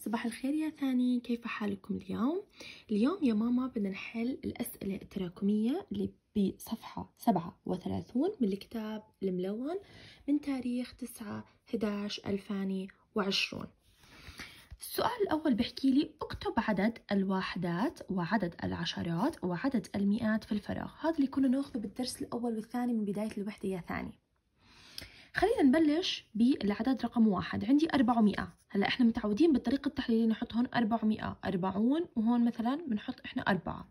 صباح الخير يا ثاني كيف حالكم اليوم؟ اليوم يا ماما بدنا نحل الأسئلة التراكمية اللي بصفحة 37 من الكتاب الملون من تاريخ 9 11 2020 السؤال الأول بحكي لي اكتب عدد الواحدات وعدد العشرات وعدد المئات في الفراغ هذا اللي كنا ناخذه بالدرس الأول والثاني من بداية الوحدة يا ثاني خلينا نبلش بالعدد رقم واحد عندي 400 هلا احنا متعودين بالطريقة التحليلية نحط هون 400 40 وهون مثلا بنحط احنا 4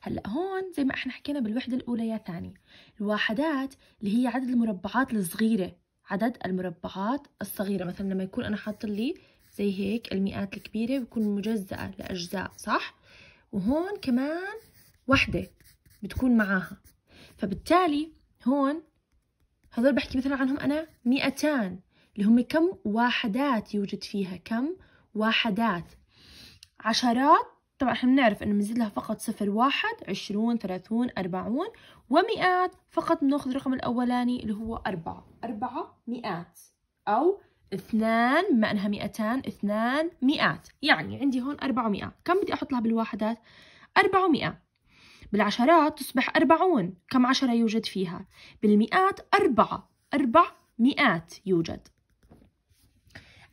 هلا هون زي ما احنا حكينا بالوحدة الأولى يا ثاني الواحدات اللي هي عدد المربعات الصغيرة عدد المربعات الصغيرة مثلا لما يكون أنا حاط لي زي هيك المئات الكبيرة بتكون مجزأة لأجزاء صح وهون كمان وحدة بتكون معاها فبالتالي هون هذول بحكي مثلا عنهم أنا مئتان اللي هم كم واحدات يوجد فيها كم واحدات عشرات طبعا احنا بنعرف انه بنزيد لها فقط صفر واحد عشرون ثلاثون أربعون ومئات فقط بناخذ الرقم الأولاني اللي هو أربعة أربعة مئات أو اثنان بما انها مئتان اثنان مئات يعني عندي هون أربعمائة كم بدي أحط لها بالواحدات أربعمائة بالعشرات تصبح أربعون كم عشرة يوجد فيها بالمئات أربعة أربع مئات يوجد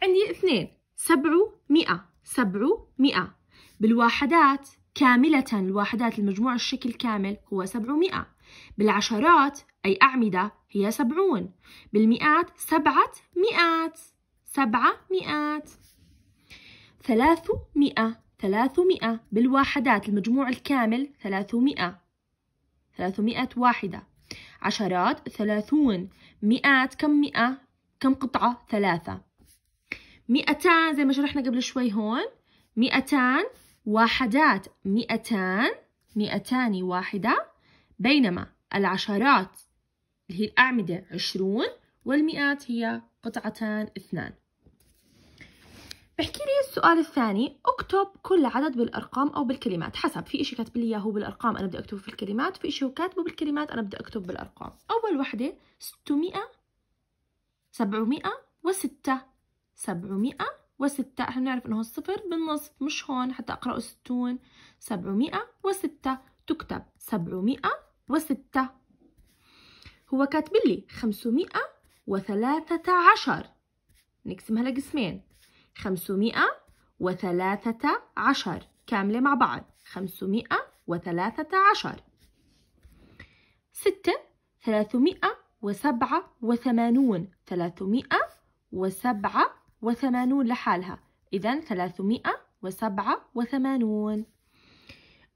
عندي اثنين سبعو مئة سبعو مئة بالواحدات كاملة الواحدات المجموع الشكل كامل هو مئة بالعشرات أي أعمدة هي سبعون بالمئات سبعة مئات سبعة مئات ثلاثمائة ثلاثمائة بالواحدات المجموع الكامل ثلاثمائة ثلاثمائة واحدة عشرات ثلاثون مئات كم مئة كم قطعة ثلاثة مئتان زي ما شرحنا قبل شوي هون مئتان وحدات مئتان مئتان واحدة بينما العشرات اللي هي الأعمدة عشرون والمئات هي قطعتان اثنان بحكي لي السؤال الثاني اكتب كل عدد بالارقام او بالكلمات حسب في اشي كاتب لي اياه بالارقام انا بدي اكتبه في الكلمات في اشي كاتبه بالكلمات انا بدي اكتب بالارقام اول وحده 600 700 و6 700 و6 احنا بنعرف انه الصفر بالنص مش هون حتى اقراه 60 700 و6 تكتب 700 و6 هو كاتب لي 513 نقسمها لقسمين خمسمائة وثلاثة عشر كاملة مع بعض خمسمائة وثلاثة عشر ستة ثلاثمائة وسبعة وثمانون ثلاثمائة وسبعة وثمانون لحالها إذا ثلاثمائة وسبعة وثمانون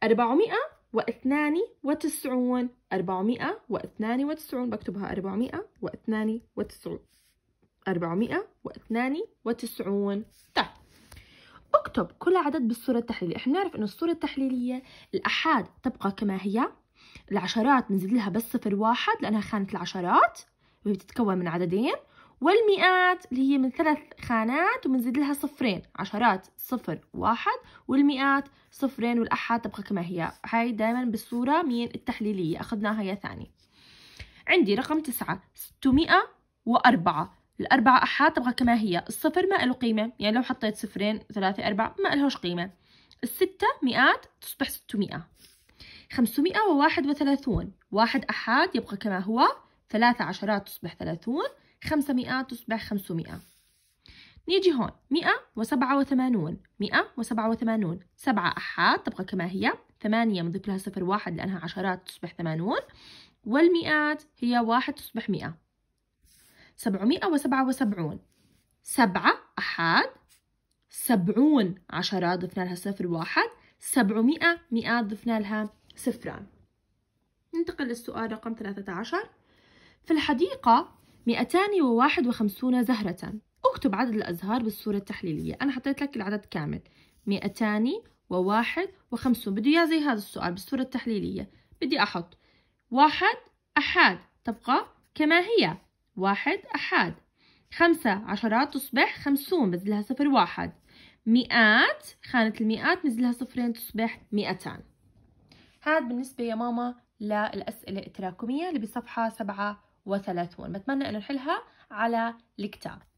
أربعمائة واثنان وتسعون أربعمائة واثنان وتسعون بكتبها أربعمائة واثنان وتسعون 492 وتسعون طيب اكتب كل عدد بالصورة التحليلية احنا نعرف ان الصورة التحليلية الأحاد تبقى كما هي العشرات بنزيد لها بس صفر واحد لأنها خانة العشرات بتتكون من عددين والمئات اللي هي من ثلاث خانات وبنزيد لها صفرين عشرات صفر واحد والمئات صفرين والأحاد تبقى كما هي هاي دائما بالصورة مين التحليلية أخذناها يا ثاني عندي رقم تسعة ستمائة وأربعة الأربعة أحاد تبقى كما هي الصفر ما له قيمة يعني لو حطيت صفرين ثلاثة أربعة ما لهوش قيمة الستة مئات تصبح ستمائة خمسمائة وواحد وثلاثون واحد أحاد يبقى كما هو ثلاثة عشرات تصبح ثلاثون خمسة مئات تصبح خمسمائة نيجي هون مئة وسبعة وثمانون مئة وسبعة وثمانون سبعة أحاد تبقى كما هي ثمانية بنضيف لها صفر واحد لأنها عشرات تصبح ثمانون والمئات هي واحد تصبح مئة سبعمائة وسبعة وسبعون سبعة أحد سبعون عشرات ضفنا لها صفر واحد سبعمائة مئات ضفنا لها صفران ننتقل للسؤال رقم ثلاثة عشر في الحديقة مئتان وواحد وخمسون زهرة اكتب عدد الأزهار بالصورة التحليلية أنا حطيت لك العدد كامل مئتان وواحد وخمسون بده إياه زي هذا السؤال بالصورة التحليلية بدي أحط واحد أحد تبقى كما هي واحد أحد خمسة عشرات تصبح خمسون بزلها صفر واحد مئات خانة المئات نزلها صفرين تصبح مئتان هذا بالنسبة يا ماما للأسئلة التراكمية اللي بصفحة سبعة وثلاثون بتمنى أنه نحلها على الكتاب